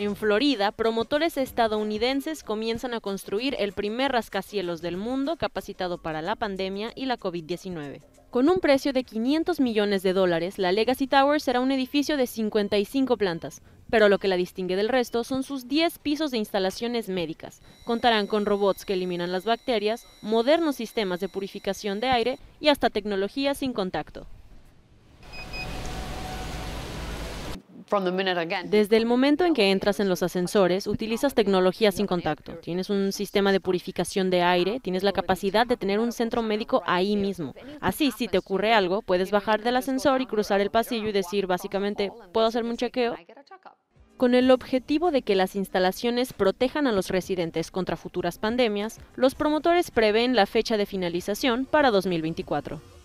En Florida, promotores estadounidenses comienzan a construir el primer rascacielos del mundo capacitado para la pandemia y la COVID-19. Con un precio de 500 millones de dólares, la Legacy Tower será un edificio de 55 plantas, pero lo que la distingue del resto son sus 10 pisos de instalaciones médicas. Contarán con robots que eliminan las bacterias, modernos sistemas de purificación de aire y hasta tecnología sin contacto. Desde el momento en que entras en los ascensores, utilizas tecnología sin contacto. Tienes un sistema de purificación de aire, tienes la capacidad de tener un centro médico ahí mismo. Así, si te ocurre algo, puedes bajar del ascensor y cruzar el pasillo y decir básicamente, ¿puedo hacerme un chequeo? Con el objetivo de que las instalaciones protejan a los residentes contra futuras pandemias, los promotores prevén la fecha de finalización para 2024.